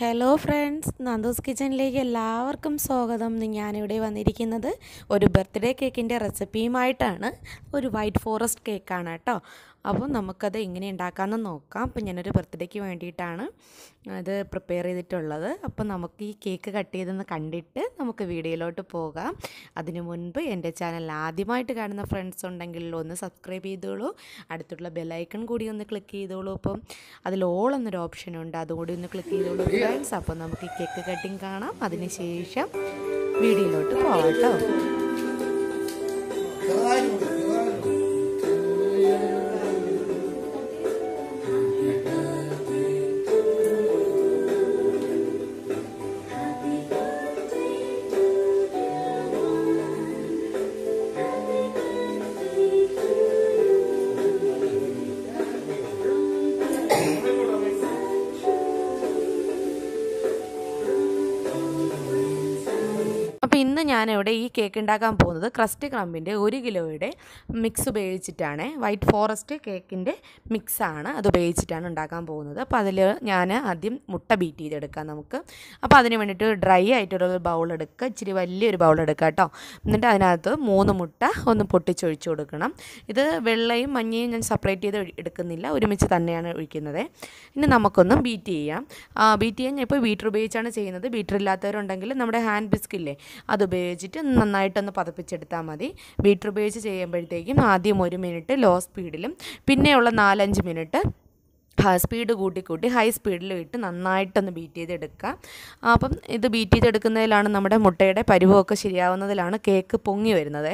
hello friends നന്ദോസ് കിച്ചണിലേക്ക് എല്ലാവർക്കും സ്വാഗതം ഞാനിവിടെ വന്നിരിക്കുന്നത് ഒരു ബർത്ത്ഡേ കേക്കിൻ്റെ റെസിപ്പിയുമായിട്ടാണ് ഒരു വൈറ്റ് ഫോറസ്റ്റ് കേക്കാണ് കേട്ടോ അപ്പോൾ നമുക്കത് എങ്ങനെ ഉണ്ടാക്കാമെന്ന് നോക്കാം അപ്പോൾ ഞാനൊരു ബർത്ത്ഡേക്ക് വേണ്ടിയിട്ടാണ് അത് പ്രിപ്പയർ ചെയ്തിട്ടുള്ളത് അപ്പോൾ നമുക്ക് ഈ കേക്ക് കട്ട് ചെയ്തെന്ന് കണ്ടിട്ട് നമുക്ക് വീഡിയോയിലോട്ട് പോകാം അതിനു മുൻപ് എൻ്റെ ചാനൽ ആദ്യമായിട്ട് കാണുന്ന ഫ്രണ്ട്സ് ഉണ്ടെങ്കിൽ ഒന്ന് സബ്സ്ക്രൈബ് ചെയ്തോളൂ അടുത്തുള്ള ബെല്ലൈക്കൺ കൂടി ഒന്ന് ക്ലിക്ക് ചെയ്തോളൂ അപ്പം അതിൽ ഓൾ എന്നൊരു ഓപ്ഷൻ ഉണ്ട് അതുകൂടി ഒന്ന് ക്ലിക്ക് ചെയ്തോളൂ ഫ്രണ്ട്സ് അപ്പോൾ നമുക്ക് ഈ കേക്ക് കട്ടിങ് കാണാം അതിനുശേഷം വീഡിയോയിലോട്ട് പോകാം കേട്ടോ ഞാനിവിടെ ഈ കേക്ക് ഉണ്ടാക്കാൻ പോകുന്നത് ക്രസ്റ്റ് ക്രമ്പിൻ്റെ ഒരു കിലോയുടെ മിക്സ് ഉപയോഗിച്ചിട്ടാണ് വൈറ്റ് ഫോറസ്റ്റ് കേക്കിൻ്റെ മിക്സാണ് അത് ഉപയോഗിച്ചിട്ടാണ് ഉണ്ടാക്കാൻ പോകുന്നത് അപ്പോൾ അതിൽ ഞാൻ ആദ്യം മുട്ട ബീറ്റ് ചെയ്തെടുക്കാം നമുക്ക് അപ്പോൾ അതിന് വേണ്ടിയിട്ട് ഡ്രൈ ആയിട്ടുള്ളൊരു ബൗൾ എടുക്കുക ഇച്ചിരി വലിയൊരു ബൗൾ എടുക്കുക കേട്ടോ എന്നിട്ട് അതിനകത്ത് മൂന്ന് മുട്ട ഒന്ന് പൊട്ടിച്ചൊഴിച്ച് കൊടുക്കണം ഇത് വെള്ളയും മഞ്ഞയും ഞാൻ സെപ്പറേറ്റ് ചെയ്ത് എടുക്കുന്നില്ല ഒരുമിച്ച് തന്നെയാണ് ഒഴിക്കുന്നത് ഇനി നമുക്കൊന്ന് ബീറ്റ് ചെയ്യാം ബീറ്റ് ചെയ്യാൻ ഞാൻ ഇപ്പോൾ ബീറ്റർ ഉപയോഗിച്ചാണ് ചെയ്യുന്നത് ബീറ്റർ ഇല്ലാത്തവരുണ്ടെങ്കിൽ നമ്മുടെ ഹാൻഡ് ബിസ്ക്കില്ലേ അത് ഉപയോഗിച്ചിട്ട് നന്നായിട്ടൊന്ന് പതപ്പിച്ചെടുത്താൽ മതി ബീറ്റർ ഉപയോഗിച്ച് ചെയ്യുമ്പോഴത്തേക്കും ആദ്യം ഒരു മിനിറ്റ് ലോ സ്പീഡിലും പിന്നെയുള്ള നാലഞ്ച് മിനിറ്റ് സ്പീഡ് കൂട്ടിക്കൂട്ടി ഹൈ സ്പീഡിലും ഇട്ട് നന്നായിട്ടൊന്ന് ബീറ്റ് ചെയ്തെടുക്കുക അപ്പം ഇത് ബീറ്റ് ചെയ്തെടുക്കുന്നതിലാണ് നമ്മുടെ മുട്ടയുടെ പരുവമൊക്കെ ശരിയാവുന്നതിലാണ് കേക്ക് പൊങ്ങി വരുന്നത്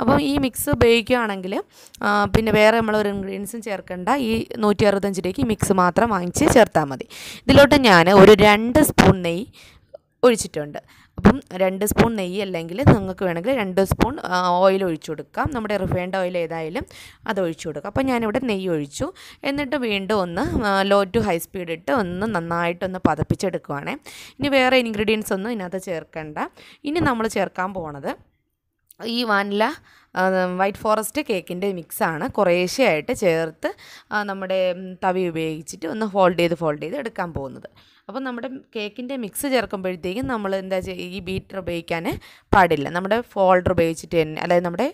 അപ്പം ഈ മിക്സ് ഉപയോഗിക്കുകയാണെങ്കിൽ പിന്നെ വേറെ നമ്മൾ ഒരു ഇൻഗ്രീഡിയൻസും ചേർക്കേണ്ട ഈ നൂറ്റി അറുപത്തഞ്ച് രൂപയ്ക്ക് മിക്സ് മാത്രം വാങ്ങിച്ച് ചേർത്താൽ മതി ഇതിലോട്ട് ഞാൻ ഒരു രണ്ട് സ്പൂൺ നെയ്യ് ഒഴിച്ചിട്ടുണ്ട് അപ്പം രണ്ട് സ്പൂൺ നെയ്യ് അല്ലെങ്കിൽ നിങ്ങൾക്ക് വേണമെങ്കിൽ രണ്ട് സ്പൂൺ ഓയിൽ ഒഴിച്ചു കൊടുക്കാം നമ്മുടെ റിഫൈൻഡ് ഓയിൽ ഏതായാലും അത് ഒഴിച്ചു കൊടുക്കാം അപ്പം ഞാനിവിടെ നെയ്യ് ഒഴിച്ചു എന്നിട്ട് വീണ്ടും ഒന്ന് ലോ ടു ഹൈ സ്പീഡ് ഇട്ട് ഒന്ന് നന്നായിട്ടൊന്ന് പതപ്പിച്ചെടുക്കുവാണേ ഇനി വേറെ ഇൻഗ്രീഡിയൻസ് ഒന്നും ഇതിനകത്ത് ചേർക്കേണ്ട ഇനി നമ്മൾ ചേർക്കാൻ പോണത് ഈ വാനില വൈറ്റ് ഫോറസ്റ്റ് കേക്കിൻ്റെ മിക്സാണ് കുറേശ്ശെയായിട്ട് ചേർത്ത് നമ്മുടെ തവി ഉപയോഗിച്ചിട്ട് ഒന്ന് ഫോൾഡ് ചെയ്ത് ഫോൾഡ് ചെയ്ത് എടുക്കാൻ പോകുന്നത് അപ്പോൾ നമ്മുടെ കേക്കിൻ്റെ മിക്സ് ചേർക്കുമ്പോഴത്തേക്കും നമ്മൾ എന്താ ചെയ്യുക ഈ ബീറ്റർ ഉപയോഗിക്കാൻ പാടില്ല നമ്മുടെ ഫോൾഡർ ഉപയോഗിച്ചിട്ട് തന്നെ അതായത് നമ്മുടെ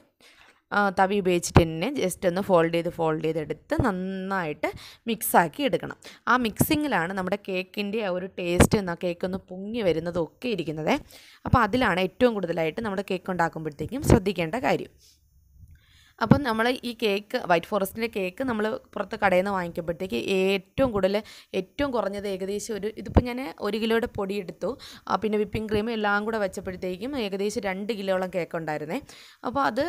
തവി ഉപയോഗിച്ചിട്ട് തന്നെ ജസ്റ്റ് ഒന്ന് ഫോൾഡ് ചെയ്ത് ഫോൾഡ് ചെയ്തെടുത്ത് നന്നായിട്ട് മിക്സാക്കി എടുക്കണം ആ മിക്സിങ്ങിലാണ് നമ്മുടെ കേക്കിൻ്റെ ആ ഒരു ടേസ്റ്റ് ആ കേക്ക് ഒന്ന് പൊങ്ങി വരുന്നതൊക്കെ ഇരിക്കുന്നത് അപ്പോൾ അതിലാണ് ഏറ്റവും കൂടുതലായിട്ട് നമ്മുടെ കേക്ക് ഉണ്ടാക്കുമ്പോഴത്തേക്കും ശ്രദ്ധിക്കേണ്ട കാര്യം അപ്പം നമ്മൾ ഈ കേക്ക് വൈറ്റ് ഫോറസ്റ്റിൻ്റെ കേക്ക് നമ്മൾ പുറത്ത് കടയിൽ നിന്ന് വാങ്ങിക്കുമ്പോഴത്തേക്ക് ഏറ്റവും കൂടുതൽ ഏറ്റവും കുറഞ്ഞത് ഏകദേശം ഒരു ഇതിപ്പോൾ ഞാൻ ഒരു കിലോയുടെ പൊടി എടുത്തു പിന്നെ വിപ്പിംഗ് ക്രീം എല്ലാം കൂടെ വെച്ചപ്പോഴത്തേക്കും ഏകദേശം രണ്ട് കിലോളം കേക്ക് ഉണ്ടായിരുന്നേ അപ്പോൾ അത്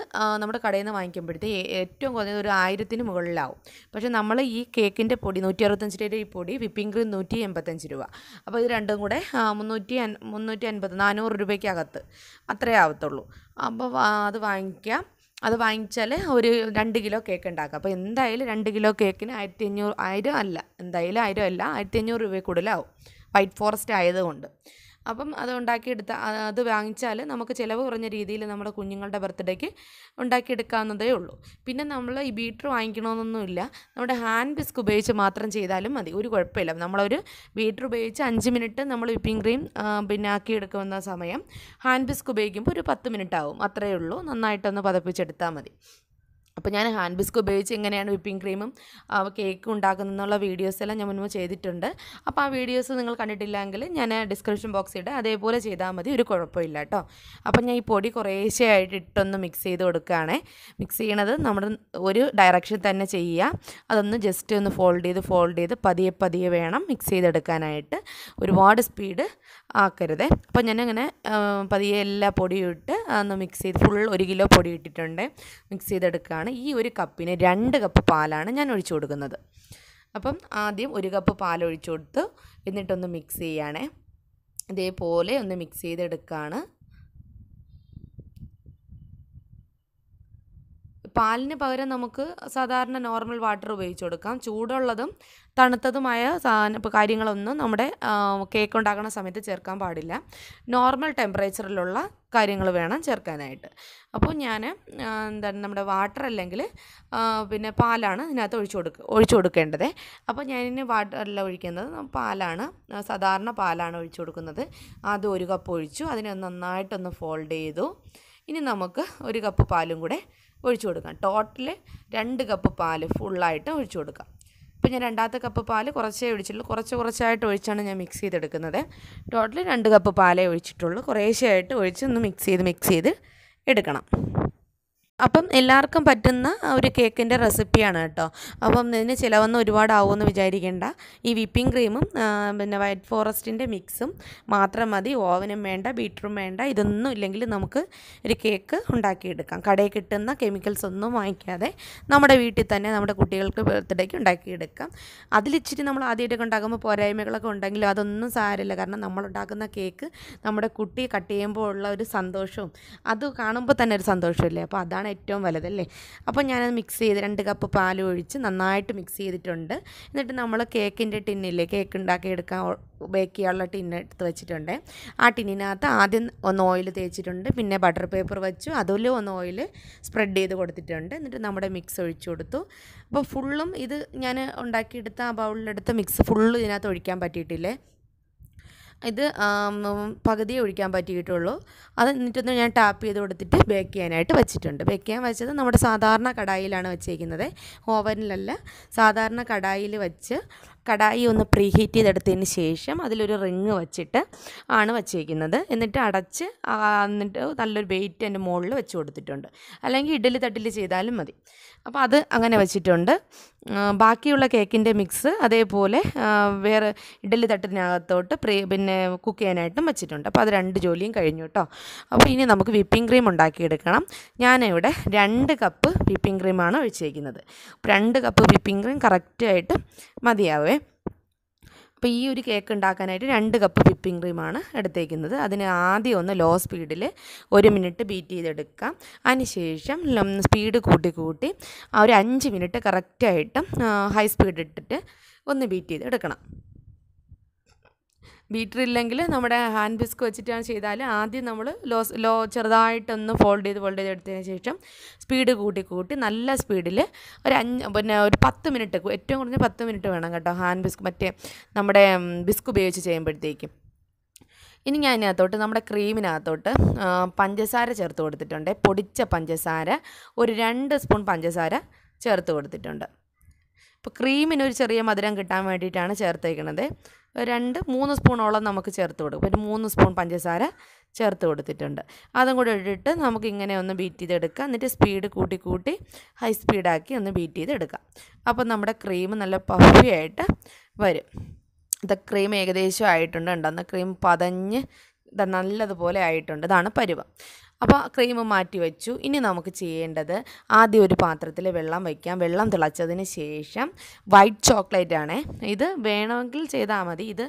നമ്മുടെ കടയിൽ നിന്ന് വാങ്ങിക്കുമ്പോഴത്തേക്ക് ഏറ്റവും കുറഞ്ഞത് ഒരു ആയിരത്തിന് മുകളിലാവും പക്ഷേ നമ്മൾ ഈ കേക്കിൻ്റെ പൊടി നൂറ്റി അറുപത്തഞ്ച് രൂപയുടെ ഈ പൊടി വിപ്പിംഗ് ക്രീം നൂറ്റി എൺപത്തഞ്ച് രൂപ അപ്പോൾ ഇത് രണ്ടും കൂടെ മുന്നൂറ്റി മുന്നൂറ്റി അൻപത് നാനൂറ് രൂപയ്ക്കകത്ത് അത്രേ ആവത്തുള്ളൂ അപ്പോൾ അത് വാങ്ങിക്കാം അത് വാങ്ങിച്ചാൽ ഒരു രണ്ട് കിലോ കേക്ക് ഉണ്ടാക്കാം അപ്പോൾ എന്തായാലും രണ്ട് കിലോ കേക്കിന് ആയിരത്തി അഞ്ഞൂറ് ആയിരം അല്ല എന്തായാലും ആയിരം അല്ല ആയിരത്തി അഞ്ഞൂറ് രൂപയിൽ കൂടുതലാവും വൈറ്റ് ഫോറസ്റ്റ് ആയതുകൊണ്ട് അപ്പം അത് ഉണ്ടാക്കിയെടുത്ത അത് വാങ്ങിച്ചാൽ നമുക്ക് ചിലവ് കുറഞ്ഞ രീതിയിൽ നമ്മുടെ കുഞ്ഞുങ്ങളുടെ ബർത്ത്ഡേക്ക് ഉണ്ടാക്കിയെടുക്കാവുന്നതേ ഉള്ളൂ പിന്നെ നമ്മൾ ഈ ബീറ്റർ വാങ്ങിക്കണമെന്നൊന്നുമില്ല നമ്മുടെ ഹാൻഡ് ബിസ്ക് ഉപയോഗിച്ച് മാത്രം ചെയ്താലും മതി ഒരു കുഴപ്പമില്ല നമ്മളൊരു ബീറ്റർ ഉപയോഗിച്ച് അഞ്ച് മിനിറ്റ് നമ്മൾ വിപ്പിംഗ് ക്രീം പിന്നെ ആക്കിയെടുക്കുന്ന സമയം ഹാൻഡ് ബിസ്ക് ഉപയോഗിക്കുമ്പോൾ ഒരു പത്ത് മിനിറ്റ് ആവും അത്രയേ ഉള്ളൂ നന്നായിട്ടൊന്ന് പതപ്പിച്ചെടുത്താൽ മതി അപ്പോൾ ഞാൻ ഹാൻഡ് ബിസ്ക് ഉപയോഗിച്ച് എങ്ങനെയാണ് വിപ്പിംഗ് ക്രീമും കേക്കും ഉണ്ടാക്കുന്നതെന്നുള്ള വീഡിയോസ് എല്ലാം ഞാൻ മുൻപ് ചെയ്തിട്ടുണ്ട് അപ്പോൾ ആ വീഡിയോസ് നിങ്ങൾ കണ്ടിട്ടില്ലെങ്കിൽ ഞാൻ ഡിസ്ക്രിപ്ഷൻ ബോക്സ് ഇട്ട് അതേപോലെ ചെയ്താൽ മതി ഒരു കുഴപ്പമില്ല കേട്ടോ അപ്പോൾ ഞാൻ ഈ പൊടി കുറേശ്ശെ ആയിട്ട് ഇട്ടൊന്ന് മിക്സ് ചെയ്ത് കൊടുക്കുകയാണേ മിക്സ് ചെയ്യണത് നമ്മുടെ ഒരു ഡയറക്ഷൻ തന്നെ ചെയ്യുക അതൊന്ന് ജസ്റ്റ് ഒന്ന് ഫോൾഡ് ചെയ്ത് ഫോൾഡ് ചെയ്ത് പതിയെ പതിയെ വേണം മിക്സ് ചെയ്തെടുക്കാനായിട്ട് ഒരുപാട് സ്പീഡ് ആക്കരുത് അപ്പോൾ ഞാനങ്ങനെ പതിയെ എല്ലാ പൊടിയും ഇട്ട് ഒന്ന് മിക്സ് ചെയ്ത് ഫുൾ ഒരു കിലോ പൊടി ഇട്ടിട്ടുണ്ട് മിക്സ് ചെയ്തെടുക്കുകയാണ് പാലാണ് ഈ ഒരു കപ്പിന് രണ്ട് കപ്പ് പാലാണ് ഞാൻ ഒഴിച്ചു കൊടുക്കുന്നത് അപ്പം ആദ്യം ഒരു കപ്പ് പാൽ ഒഴിച്ചു കൊടുത്ത് എന്നിട്ടൊന്ന് മിക്സ് ചെയ്യണേ ഇതേപോലെ ഒന്ന് മിക്സ് ചെയ്തെടുക്കുകയാണ് പാലിന് പകരം നമുക്ക് സാധാരണ നോർമൽ വാട്ടർ ഉപയോഗിച്ച് കൊടുക്കാം ചൂടുള്ളതും തണുത്തതുമായ കാര്യങ്ങളൊന്നും നമ്മുടെ കേക്ക് ഉണ്ടാക്കുന്ന സമയത്ത് ചേർക്കാൻ പാടില്ല നോർമൽ ടെമ്പറേച്ചറിലുള്ള കാര്യങ്ങൾ വേണം ചേർക്കാനായിട്ട് അപ്പോൾ ഞാൻ എന്താണ് നമ്മുടെ വാട്ടർ അല്ലെങ്കിൽ പിന്നെ പാലാണ് ഇതിനകത്ത് ഒഴിച്ചു കൊടുക്ക ഒഴിച്ചു കൊടുക്കേണ്ടത് അപ്പോൾ വാട്ടർ വാട്ടറിൽ ഒഴിക്കുന്നത് പാലാണ് സാധാരണ പാലാണ് ഒഴിച്ചു കൊടുക്കുന്നത് അത് ഒരു കപ്പ് ഒഴിച്ചു അതിനെ നന്നായിട്ടൊന്ന് ഫോൾഡ് ചെയ്തു ഇനി നമുക്ക് ഒരു കപ്പ് പാലും കൂടെ ഒഴിച്ചു കൊടുക്കാം ടോട്ടൽ രണ്ട് കപ്പ് പാൽ ഫുള്ളായിട്ട് ഒഴിച്ചു കൊടുക്കാം ഇപ്പം ഞാൻ രണ്ടാമത്തെ കപ്പ് പാൽ കുറച്ചേ ഒഴിച്ചിട്ടുള്ളൂ കുറച്ച് കുറച്ചായിട്ട് ഒഴിച്ചാണ് ഞാൻ മിക്സ് ചെയ്തെടുക്കുന്നത് ടോട്ടൽ രണ്ട് കപ്പ് പാലേ ഒഴിച്ചിട്ടുള്ളൂ കുറേശ്ശെ ആയിട്ട് ഒഴിച്ച് ഒന്ന് മിക്സ് ചെയ്ത് മിക്സ് ചെയ്ത് എടുക്കണം അപ്പം എല്ലാവർക്കും പറ്റുന്ന ഒരു കേക്കിൻ്റെ റെസിപ്പിയാണ് കേട്ടോ അപ്പം ഇതിന് ചിലവൊന്നും ഒരുപാട് എന്ന് വിചാരിക്കേണ്ട ഈ വിപ്പിംഗ് ക്രീമും പിന്നെ വൈറ്റ് ഫോറസ്റ്റിൻ്റെ മിക്സും മാത്രം മതി ഓവനും വേണ്ട ബീറ്ററും വേണ്ട ഇതൊന്നും ഇല്ലെങ്കിൽ നമുക്ക് ഒരു കേക്ക് ഉണ്ടാക്കിയെടുക്കാം കടയിൽ കിട്ടുന്ന കെമിക്കൽസ് ഒന്നും വാങ്ങിക്കാതെ നമ്മുടെ വീട്ടിൽ തന്നെ നമ്മുടെ കുട്ടികൾക്ക് ബർത്ത്ഡേക്ക് ഉണ്ടാക്കിയെടുക്കാം അതിലിച്ചിരി നമ്മൾ ആദ്യമായിട്ടൊക്കെ ഉണ്ടാക്കുമ്പോൾ പോരായ്മകളൊക്കെ ഉണ്ടെങ്കിലും അതൊന്നും സാരമില്ല കാരണം ഉണ്ടാക്കുന്ന കേക്ക് നമ്മുടെ കുട്ടി കട്ട് ചെയ്യുമ്പോൾ ഉള്ള ഒരു സന്തോഷവും അത് കാണുമ്പോൾ തന്നെ ഒരു സന്തോഷമില്ലേ അപ്പോൾ അതാണ് അതാണ് ഏറ്റവും വലുതല്ലേ അപ്പോൾ ഞാനത് മിക്സ് ചെയ്ത് രണ്ട് കപ്പ് പാൽ ഒഴിച്ച് നന്നായിട്ട് മിക്സ് ചെയ്തിട്ടുണ്ട് എന്നിട്ട് നമ്മൾ കേക്കിൻ്റെ ടിന്നില്ലേ കേക്ക് ഉണ്ടാക്കി എടുക്കാൻ ബേക്ക് ചെയ്യാനുള്ള ടിന്ന് എടുത്ത് വെച്ചിട്ടുണ്ട് ആ ടിന്നിനകത്ത് ആദ്യം ഒന്ന് ഓയിൽ തേച്ചിട്ടുണ്ട് പിന്നെ ബട്ടർ പേപ്പർ വെച്ചു അതിലും ഒന്ന് ഓയിൽ സ്പ്രെഡ് ചെയ്ത് കൊടുത്തിട്ടുണ്ട് എന്നിട്ട് നമ്മുടെ മിക്സ് ഒഴിച്ചു കൊടുത്തു അപ്പോൾ ഫുള്ളും ഇത് ഞാൻ ഉണ്ടാക്കിയെടുത്ത ആ ബൗളിലെടുത്ത മിക്സ് ഫുള്ള് ഇതിനകത്ത് ഒഴിക്കാൻ പറ്റിയിട്ടില്ലേ ഇത് പകുതിയെ ഒഴിക്കാൻ പറ്റിയിട്ടുള്ളൂ അത് എന്നിട്ടൊന്ന് ഞാൻ ടാപ്പ് ചെയ്ത് കൊടുത്തിട്ട് ബേക്ക് ചെയ്യാനായിട്ട് വെച്ചിട്ടുണ്ട് ബേക്ക് ചെയ്യാൻ വെച്ചത് നമ്മുടെ സാധാരണ കടായിലാണ് വെച്ചേക്കുന്നത് ഓവനിലല്ല സാധാരണ കടായിൽ വെച്ച് കടായി ഒന്ന് പ്രീ ഹീറ്റ് ചെയ്തെടുത്തതിന് ശേഷം അതിലൊരു റിങ് വെച്ചിട്ട് ആണ് വെച്ചേക്കുന്നത് എന്നിട്ട് അടച്ച് എന്നിട്ട് നല്ലൊരു വെയിറ്റ് എൻ്റെ മുകളിൽ വെച്ച് കൊടുത്തിട്ടുണ്ട് അല്ലെങ്കിൽ ഇഡ്ഡലി തട്ടിൽ ചെയ്താലും മതി അപ്പോൾ അത് അങ്ങനെ വെച്ചിട്ടുണ്ട് ബാക്കിയുള്ള കേക്കിൻ്റെ മിക്സ് അതേപോലെ വേറെ ഇഡലി തട്ടിനകത്തോട്ട് പ്രീ പിന്നെ കുക്ക് ചെയ്യാനായിട്ടും വെച്ചിട്ടുണ്ട് അപ്പോൾ അത് രണ്ട് ജോലിയും കഴിഞ്ഞു കേട്ടോ അപ്പോൾ ഇനി നമുക്ക് വിപ്പിംഗ് ക്രീം ഉണ്ടാക്കിയെടുക്കണം ഞാനിവിടെ രണ്ട് കപ്പ് വിപ്പിംഗ് ക്രീമാണ് ഒഴിച്ചേക്കുന്നത് രണ്ട് കപ്പ് വിപ്പിംഗ് ക്രീം കറക്റ്റായിട്ട് മതിയാവേ അപ്പോൾ ഈ ഒരു കേക്ക് ഉണ്ടാക്കാനായിട്ട് രണ്ട് കപ്പ് വിപ്പിംഗ് ക്രീമാണ് എടുത്തേക്കുന്നത് അതിന് ആദ്യം ഒന്ന് ലോ സ്പീഡിൽ ഒരു മിനിറ്റ് ബീറ്റ് ചെയ്തെടുക്കാം അതിനുശേഷം സ്പീഡ് കൂട്ടി കൂട്ടി ആ ഒരു അഞ്ച് മിനിറ്റ് കറക്റ്റായിട്ട് ഹൈ സ്പീഡ് ഇട്ടിട്ട് ഒന്ന് ബീറ്റ് ചെയ്തെടുക്കണം ബീറ്റർ ഇല്ലെങ്കിൽ നമ്മുടെ ഹാൻഡ് ബിസ്ക് വെച്ചിട്ടാണ് ചെയ്താൽ ആദ്യം നമ്മൾ ലോ ലോ ചെറുതായിട്ടൊന്ന് ഫോൾഡ് ചെയ്ത് ഫോൾഡ് ചെയ്ത് എടുത്തതിന് ശേഷം സ്പീഡ് കൂട്ടി കൂട്ടി നല്ല സ്പീഡിൽ ഒരു അഞ്ച് പിന്നെ ഒരു പത്ത് മിനിറ്റ് ഏറ്റവും കുറഞ്ഞ പത്ത് മിനിറ്റ് വേണം കേട്ടോ ഹാൻഡ് ബിസ്ക് മറ്റേ നമ്മുടെ ബിസ്ക് ഉപയോഗിച്ച് ചെയ്യുമ്പോഴത്തേക്കും ഇനി ഞാൻ അതിനകത്തോട്ട് നമ്മുടെ ക്രീമിനകത്തോട്ട് പഞ്ചസാര ചേർത്ത് കൊടുത്തിട്ടുണ്ട് പൊടിച്ച പഞ്ചസാര ഒരു രണ്ട് സ്പൂൺ പഞ്ചസാര ചേർത്ത് കൊടുത്തിട്ടുണ്ട് ഇപ്പോൾ ക്രീമിന് ഒരു ചെറിയ മധുരം കിട്ടാൻ വേണ്ടിയിട്ടാണ് ചേർത്തേക്കുന്നത് രണ്ട് മൂന്ന് സ്പൂണോളം നമുക്ക് ചേർത്ത് കൊടുക്കും ഒരു മൂന്ന് സ്പൂൺ പഞ്ചസാര ചേർത്ത് കൊടുത്തിട്ടുണ്ട് അതും കൂടെ ഇട്ടിട്ട് നമുക്ക് ഇങ്ങനെ ഒന്ന് ബീറ്റ് ചെയ്തെടുക്കുക എന്നിട്ട് സ്പീഡ് കൂട്ടി കൂട്ടി ഹൈ സ്പീഡാക്കി ഒന്ന് ബീറ്റ് ചെയ്തെടുക്കാം അപ്പോൾ നമ്മുടെ ക്രീം നല്ല പഫി ആയിട്ട് വരും ഇത് ക്രീം ഏകദേശം ആയിട്ടുണ്ട് ഉണ്ടെന്ന് ക്രീം പതഞ്ഞ് നല്ലതുപോലെ ആയിട്ടുണ്ട് ഇതാണ് പരുവം അപ്പോൾ ക്രീം മാറ്റി വെച്ചു ഇനി നമുക്ക് ചെയ്യേണ്ടത് ആദ്യം ഒരു പാത്രത്തിൽ വെള്ളം വയ്ക്കാം വെള്ളം തിളച്ചതിന് ശേഷം വൈറ്റ് ചോക്ലേറ്റ് ആണ് ഇത് വേണമെങ്കിൽ ചെയ്താൽ മതി ഇത്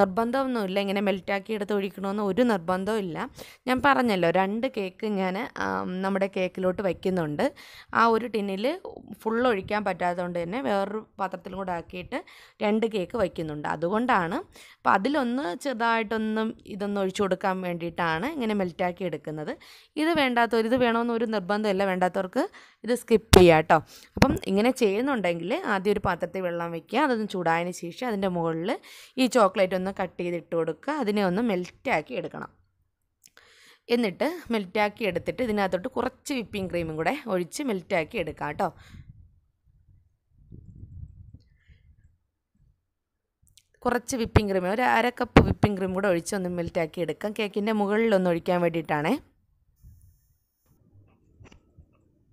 നിർബന്ധമൊന്നുമില്ല ഇങ്ങനെ മെൽറ്റാക്കി എടുത്ത് ഒഴിക്കണമെന്ന് ഒരു നിർബന്ധവും ഇല്ല ഞാൻ പറഞ്ഞല്ലോ രണ്ട് കേക്ക് ഞാൻ നമ്മുടെ കേക്കിലോട്ട് വയ്ക്കുന്നുണ്ട് ആ ഒരു ടിന്നിൽ ഫുൾ ഒഴിക്കാൻ പറ്റാത്തതുകൊണ്ട് തന്നെ വേറൊരു പാത്രത്തിലും കൂടെ ആക്കിയിട്ട് രണ്ട് കേക്ക് വയ്ക്കുന്നുണ്ട് അതുകൊണ്ടാണ് അപ്പോൾ അതിലൊന്ന് ചെറുതായിട്ടൊന്നും ഇതൊന്നും ഒഴിച്ചു കൊടുക്കാൻ വേണ്ടിയിട്ടാണ് ഇങ്ങനെ മെൽറ്റാക്കി എടുക്കുന്നത് ഇത് വേണ്ടാത്തവർ ഇത് വേണമെന്നൊരു നിർബന്ധമല്ല വേണ്ടാത്തവർക്ക് ഇത് സ്കിപ്പ് ചെയ്യുക കേട്ടോ അപ്പം ഇങ്ങനെ ചെയ്യുന്നുണ്ടെങ്കിൽ ആദ്യം ഒരു പാത്രത്തിൽ വെള്ളം വയ്ക്കുക അതൊന്ന് ചൂടായതിന് ശേഷം അതിൻ്റെ മുകളിൽ ഈ ചോക്ലേറ്റ് ഒന്ന് കട്ട് ചെയ്തിട്ട് കൊടുക്കുക അതിനെ ഒന്ന് മെൽറ്റാക്കി എടുക്കണം എന്നിട്ട് മെൽറ്റാക്കി എടുത്തിട്ട് ഇതിനകത്തോട്ട് കുറച്ച് വിപ്പിംഗ് ക്രീമും കൂടെ ഒഴിച്ച് മെൽറ്റാക്കി എടുക്കാം കേട്ടോ കുറച്ച് വിപ്പിംഗ് ക്രീം ഒരു അര കപ്പ് വിപ്പിംഗ് ക്രീം കൂടെ ഒഴിച്ച് ഒന്ന് മെൽറ്റാക്കി എടുക്കാം കേക്കിൻ്റെ മുകളിലൊന്ന് ഒഴിക്കാൻ വേണ്ടിയിട്ടാണേ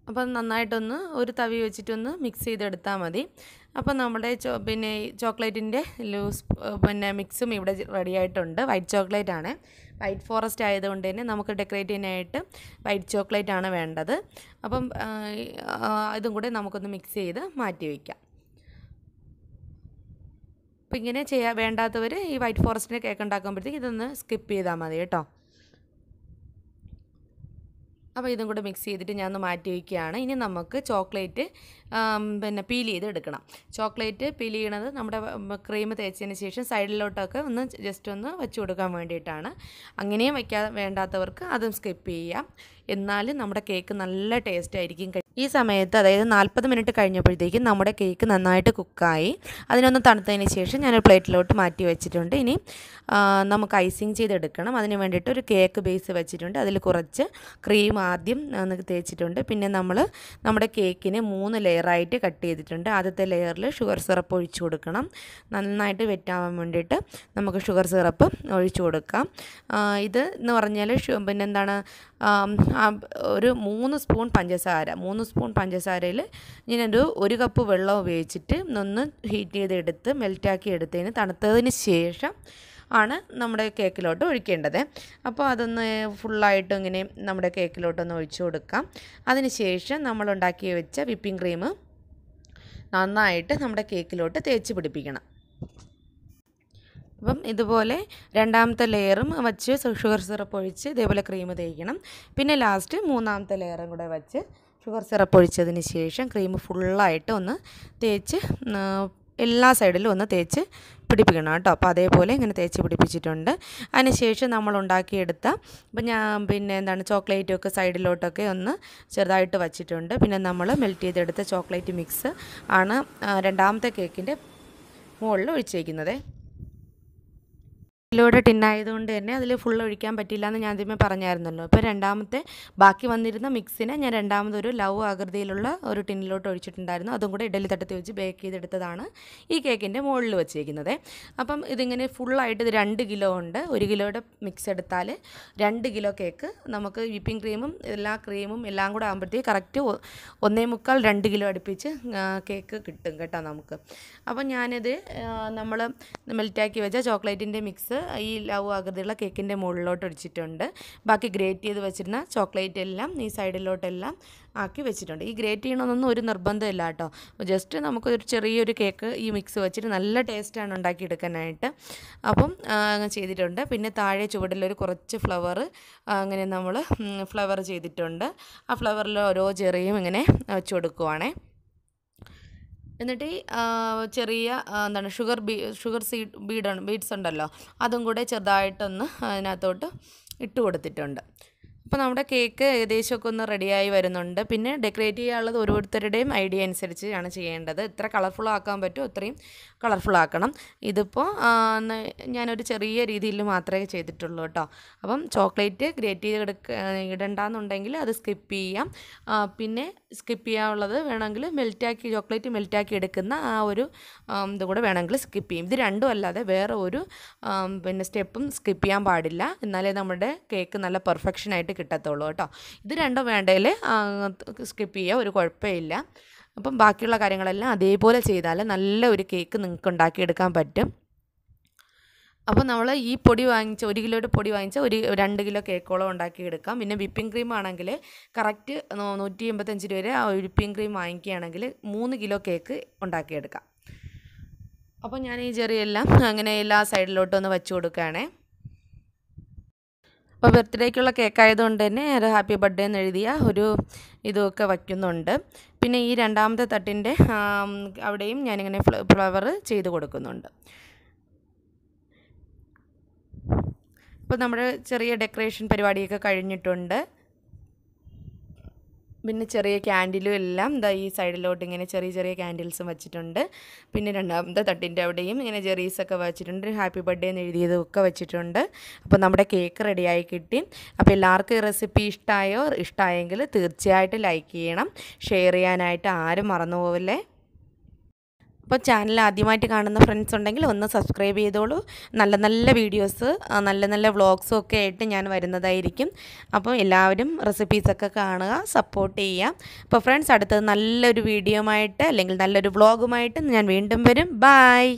അപ്പം നന്നായിട്ടൊന്ന് ഒരു തവി വെച്ചിട്ടൊന്ന് മിക്സ് ചെയ്തെടുത്താൽ മതി അപ്പം നമ്മുടെ ചോ പിന്നെ ചോക്ലേറ്റിൻ്റെ ലൂസ് പിന്നെ മിക്സും ഇവിടെ റെഡി ആയിട്ടുണ്ട് വൈറ്റ് ചോക്ലേറ്റ് ആണ് വൈറ്റ് ഫോറസ്റ്റ് ആയതുകൊണ്ട് തന്നെ നമുക്ക് ഡെക്കറേറ്റ് ചെയ്യാനായിട്ട് വൈറ്റ് ചോക്ലേറ്റ് ആണ് വേണ്ടത് അപ്പം ഇതും കൂടെ നമുക്കൊന്ന് മിക്സ് ചെയ്ത് മാറ്റി വയ്ക്കാം അപ്പം ഇങ്ങനെ ചെയ്യാൻ വേണ്ടാത്തവർ ഈ വൈറ്റ് ഫോറസ്റ്റിൻ്റെ കേക്ക് ഉണ്ടാക്കുമ്പോഴത്തേക്ക് ഇതൊന്ന് സ്കിപ്പ് ചെയ്താൽ മതി കേട്ടോ അപ്പോൾ ഇതും കൂടെ മിക്സ് ചെയ്തിട്ട് ഞാൻ ഒന്ന് മാറ്റി വയ്ക്കുകയാണ് ഇനി നമുക്ക് ചോക്ലേറ്റ് പിന്നെ പീൽ ചെയ്ത് എടുക്കണം ചോക്ലേറ്റ് പീൽ ചെയ്യണത് നമ്മുടെ ക്രീം തേച്ചതിന് ശേഷം സൈഡിലോട്ടൊക്കെ ഒന്ന് ജസ്റ്റ് ഒന്ന് വെച്ച് കൊടുക്കാൻ വേണ്ടിയിട്ടാണ് അങ്ങനെയും വയ്ക്കാൻ വേണ്ടാത്തവർക്ക് അതും സ്കിപ്പ് ചെയ്യാം എന്നാലും നമ്മുടെ കേക്ക് നല്ല ടേസ്റ്റ് ആയിരിക്കും ഈ സമയത്ത് അതായത് നാൽപ്പത് മിനിറ്റ് കഴിഞ്ഞപ്പോഴത്തേക്കും നമ്മുടെ കേക്ക് നന്നായിട്ട് കുക്കായി അതിനൊന്ന് തണുത്തതിന് ശേഷം ഞാനൊരു പ്ലേറ്റിലോട്ട് മാറ്റി വെച്ചിട്ടുണ്ട് ഇനി നമുക്ക് ഐസിങ് ചെയ്തെടുക്കണം അതിന് വേണ്ടിയിട്ട് ഒരു കേക്ക് ബേസ് വെച്ചിട്ടുണ്ട് അതിൽ കുറച്ച് ക്രീം ആദ്യം തേച്ചിട്ടുണ്ട് പിന്നെ നമ്മൾ നമ്മുടെ കേക്കിനെ മൂന്ന് ലെയറായിട്ട് കട്ട് ചെയ്തിട്ടുണ്ട് ആദ്യത്തെ ലെയറിൽ ഷുഗർ സിറപ്പ് ഒഴിച്ചു കൊടുക്കണം നന്നായിട്ട് വെറ്റാവാൻ വേണ്ടിയിട്ട് നമുക്ക് ഷുഗർ സിറപ്പ് ഒഴിച്ചു കൊടുക്കാം ഇത് എന്ന് പറഞ്ഞാൽ പിന്നെ എന്താണ് ഒരു മൂന്ന് സ്പൂൺ പഞ്ചസാര മൂന്ന് സ്പൂൺ പഞ്ചസാരയിൽ ഞാനൊരു ഒരു കപ്പ് വെള്ളം ഉപയോഗിച്ചിട്ട് ഒന്ന് ഹീറ്റ് ചെയ്തെടുത്ത് മെൽറ്റാക്കി എടുത്തതിന് തണുത്തതിന് ശേഷം ആണ് നമ്മുടെ കേക്കിലോട്ട് ഒഴിക്കേണ്ടത് അപ്പോൾ അതൊന്ന് ഫുള്ളായിട്ടും ഇങ്ങനെ നമ്മുടെ കേക്കിലോട്ടൊന്ന് ഒഴിച്ചു കൊടുക്കാം ശേഷം നമ്മളുണ്ടാക്കി വെച്ച വിപ്പിംഗ് ക്രീം നന്നായിട്ട് നമ്മുടെ കേക്കിലോട്ട് തേച്ച് പിടിപ്പിക്കണം അപ്പം ഇതുപോലെ രണ്ടാമത്തെ ലെയറും വച്ച് ഷുഗർ സിറപ്പ് ഒഴിച്ച് ഇതേപോലെ ക്രീം തേക്കണം പിന്നെ ലാസ്റ്റ് മൂന്നാമത്തെ ലെയറും കൂടെ വച്ച് ഷുഗർ സിറപ്പ് ഒഴിച്ചതിന് ശേഷം ക്രീം ഫുള്ളായിട്ട് ഒന്ന് തേച്ച് എല്ലാ സൈഡിലും ഒന്ന് തേച്ച് പിടിപ്പിക്കണം കേട്ടോ അപ്പോൾ അതേപോലെ ഇങ്ങനെ തേച്ച് പിടിപ്പിച്ചിട്ടുണ്ട് അതിനുശേഷം നമ്മൾ ഉണ്ടാക്കിയെടുത്ത ഇപ്പം ഞാൻ പിന്നെ എന്താണ് ചോക്ലേറ്റൊക്കെ സൈഡിലോട്ടൊക്കെ ഒന്ന് ചെറുതായിട്ട് വച്ചിട്ടുണ്ട് പിന്നെ നമ്മൾ മെൽറ്റ് ചെയ്തെടുത്ത ചോക്ലേറ്റ് മിക്സ് ആണ് രണ്ടാമത്തെ കേക്കിൻ്റെ മുകളിൽ ഒഴിച്ചേക്കുന്നത് ഇതിലൂടെ ടിന്നായതുകൊണ്ട് തന്നെ അതിൽ ഫുൾ ഒഴിക്കാൻ പറ്റില്ല എന്ന് ഞാൻ ആദ്യമേ പറഞ്ഞായിരുന്നല്ലോ അപ്പോൾ രണ്ടാമത്തെ ബാക്കി വന്നിരുന്ന മിക്സിനെ ഞാൻ രണ്ടാമതൊരു ലവ് ആകൃതിയിലുള്ള ഒരു ടിന്നിലോട്ട് ഒഴിച്ചിട്ടുണ്ടായിരുന്നു അതും കൂടെ ഇഡലി തട്ടത്തിൽ വെച്ച് ബേക്ക് ചെയ്തെടുത്തതാണ് ഈ കേക്കിൻ്റെ മുകളിൽ വെച്ചിരിക്കുന്നത് അപ്പം ഇതിങ്ങനെ ഫുള്ളായിട്ട് ഇത് രണ്ട് കിലോ ഉണ്ട് ഒരു കിലോയുടെ മിക്സ് എടുത്താൽ രണ്ട് കിലോ കേക്ക് നമുക്ക് വിപ്പിംഗ് ക്രീമും എല്ലാ ക്രീമും എല്ലാം കൂടെ ആകുമ്പോഴത്തേക്ക് കറക്റ്റ് ഒന്നേ മുക്കാൽ രണ്ട് കിലോ അടുപ്പിച്ച് കേക്ക് കിട്ടും കേട്ടോ നമുക്ക് അപ്പം ഞാനിത് നമ്മൾ മെൽറ്റാക്കി വെച്ച ചോക്ലേറ്റിൻ്റെ മിക്സ് ഈ ലവ് ആകൃതിയുള്ള കേക്കിൻ്റെ മുകളിലോട്ട് ഒഴിച്ചിട്ടുണ്ട് ബാക്കി ഗ്രേറ്റ് ചെയ്ത് വെച്ചിരുന്ന ചോക്ലേറ്റ് എല്ലാം ഈ സൈഡിലോട്ടെല്ലാം ആക്കി വെച്ചിട്ടുണ്ട് ഈ ഗ്രേറ്റ് ചെയ്യണമെന്നൊന്നും ഒരു നിർബന്ധമില്ല കേട്ടോ ജസ്റ്റ് നമുക്കൊരു ചെറിയൊരു കേക്ക് ഈ മിക്സ് വെച്ചിട്ട് നല്ല ടേസ്റ്റാണ് ഉണ്ടാക്കിയെടുക്കാനായിട്ട് അപ്പം അങ്ങനെ ചെയ്തിട്ടുണ്ട് പിന്നെ താഴെ ചുവടിലൊരു കുറച്ച് ഫ്ലവർ അങ്ങനെ നമ്മൾ ഫ്ലവർ ചെയ്തിട്ടുണ്ട് ആ ഫ്ലവറിൽ ഓരോ ചെറിയും ഇങ്ങനെ വെച്ച് കൊടുക്കുവാണേ എന്നിട്ട് ഈ ചെറിയ എന്താണ് ഷുഗർ ബീ ഷുഗർ സീഡ് ബീഡാണ് ബീഡ്സ് ഉണ്ടല്ലോ അതും കൂടെ ചെറുതായിട്ടൊന്ന് അതിനകത്തോട്ട് ഇട്ട് കൊടുത്തിട്ടുണ്ട് അപ്പോൾ നമ്മുടെ കേക്ക് ഏകദേശമൊക്കെ ഒന്ന് റെഡിയായി വരുന്നുണ്ട് പിന്നെ ഡെക്കറേറ്റ് ചെയ്യാനുള്ളത് ഓരോരുത്തരുടെയും ഐഡിയ അനുസരിച്ചാണ് ചെയ്യേണ്ടത് എത്ര കളർഫുൾ ആക്കാൻ പറ്റുമോ അത്രയും കളർഫുൾ ആക്കണം ഇതിപ്പോൾ ഞാനൊരു ചെറിയ രീതിയിൽ മാത്രമേ ചെയ്തിട്ടുള്ളൂ കേട്ടോ അപ്പം ചോക്ലേറ്റ് ഗ്രേറ്റ് ചെയ്ത് എടുക്ക ഇടണ്ടെന്നുണ്ടെങ്കിൽ അത് സ്കിപ്പ് ചെയ്യാം പിന്നെ സ്കിപ്പ് ചെയ്യാനുള്ളത് വേണമെങ്കിൽ മെൽറ്റാക്കി ചോക്ലേറ്റ് മെൽറ്റാക്കി എടുക്കുന്ന ആ ഒരു ഇത് കൂടെ വേണമെങ്കിൽ സ്കിപ്പ് ചെയ്യും ഇത് രണ്ടും അല്ലാതെ വേറെ ഒരു പിന്നെ സ്റ്റെപ്പും സ്കിപ്പ് ചെയ്യാൻ പാടില്ല എന്നാലേ നമ്മുടെ കേക്ക് നല്ല പെർഫെക്ഷനായിട്ട് കിട്ടത്തുള്ളൂ കേട്ടോ ഇത് രണ്ടും വേണ്ടതിൽ സ്കിപ്പ് ചെയ്യുക ഒരു കുഴപ്പമില്ല അപ്പം ബാക്കിയുള്ള കാര്യങ്ങളെല്ലാം അതേപോലെ ചെയ്താൽ നല്ല ഒരു കേക്ക് നിങ്ങൾക്ക് ഉണ്ടാക്കിയെടുക്കാൻ പറ്റും അപ്പോൾ നമ്മൾ ഈ പൊടി വാങ്ങിച്ച ഒരു കിലോയുടെ പൊടി വാങ്ങിച്ച ഒരു രണ്ട് കിലോ കേക്കോളം ഉണ്ടാക്കിയെടുക്കാം എടുക്കാം പിന്നെ വിപ്പിംഗ് ക്രീം ആണെങ്കിൽ കറക്റ്റ് നൂറ്റി എൺപത്തഞ്ച് രൂപ വരെ ആ വിപ്പിംഗ് ക്രീം വാങ്ങിക്കുകയാണെങ്കിൽ മൂന്ന് കിലോ കേക്ക് ഉണ്ടാക്കിയെടുക്കാം അപ്പോൾ ഞാൻ ഈ ചെറിയെല്ലാം അങ്ങനെ എല്ലാ സൈഡിലോട്ടൊന്ന് വെച്ച് കൊടുക്കുകയാണേ അപ്പോൾ ബർത്ത്ഡേക്കുള്ള കേക്കായതുകൊണ്ട് തന്നെ ഒരു ഹാപ്പി ബർത്ത്ഡേ എന്ന് എഴുതിയ ഒരു ഇതൊക്കെ വയ്ക്കുന്നുണ്ട് പിന്നെ ഈ രണ്ടാമത്തെ തട്ടിൻ്റെ അവിടെയും ഞാനിങ്ങനെ ഫ്ലവർ ചെയ്ത് കൊടുക്കുന്നുണ്ട് അപ്പോൾ നമ്മുടെ ചെറിയ ഡെക്കറേഷൻ പരിപാടിയൊക്കെ കഴിഞ്ഞിട്ടുണ്ട് പിന്നെ ചെറിയ ക്യാൻഡിലും എല്ലാം ഇതാ ഈ സൈഡിലോട്ട് ഇങ്ങനെ ചെറിയ ചെറിയ ക്യാൻഡിൽസും വെച്ചിട്ടുണ്ട് പിന്നെ രണ്ടാമത്തെ തട്ടിൻ്റെ അവിടെയും ഇങ്ങനെ ജെറീസൊക്കെ വെച്ചിട്ടുണ്ട് ഹാപ്പി ബർത്ത്ഡേ എന്ന് എഴുതിയതൊക്കെ വെച്ചിട്ടുണ്ട് അപ്പോൾ നമ്മുടെ കേക്ക് റെഡിയായി കിട്ടി അപ്പോൾ എല്ലാവർക്കും റെസിപ്പി ഇഷ്ടമായോ ഇഷ്ടമായെങ്കിൽ തീർച്ചയായിട്ടും ലൈക്ക് ചെയ്യണം ഷെയർ ചെയ്യാനായിട്ട് ആരും മറന്നു പോവില്ലേ അപ്പോൾ ചാനൽ ആദ്യമായിട്ട് കാണുന്ന ഫ്രണ്ട്സ് ഉണ്ടെങ്കിൽ ഒന്ന് സബ്സ്ക്രൈബ് ചെയ്തോളൂ നല്ല നല്ല വീഡിയോസ് നല്ല നല്ല വ്ളോഗ്സും ഒക്കെ ആയിട്ട് ഞാൻ വരുന്നതായിരിക്കും അപ്പോൾ എല്ലാവരും റെസിപ്പീസൊക്കെ കാണുക സപ്പോർട്ട് ചെയ്യുക അപ്പോൾ ഫ്രണ്ട്സ് അടുത്തത് നല്ലൊരു വീഡിയോ ആയിട്ട് അല്ലെങ്കിൽ നല്ലൊരു വ്ളോഗുമായിട്ട് ഞാൻ വീണ്ടും വരും ബായ്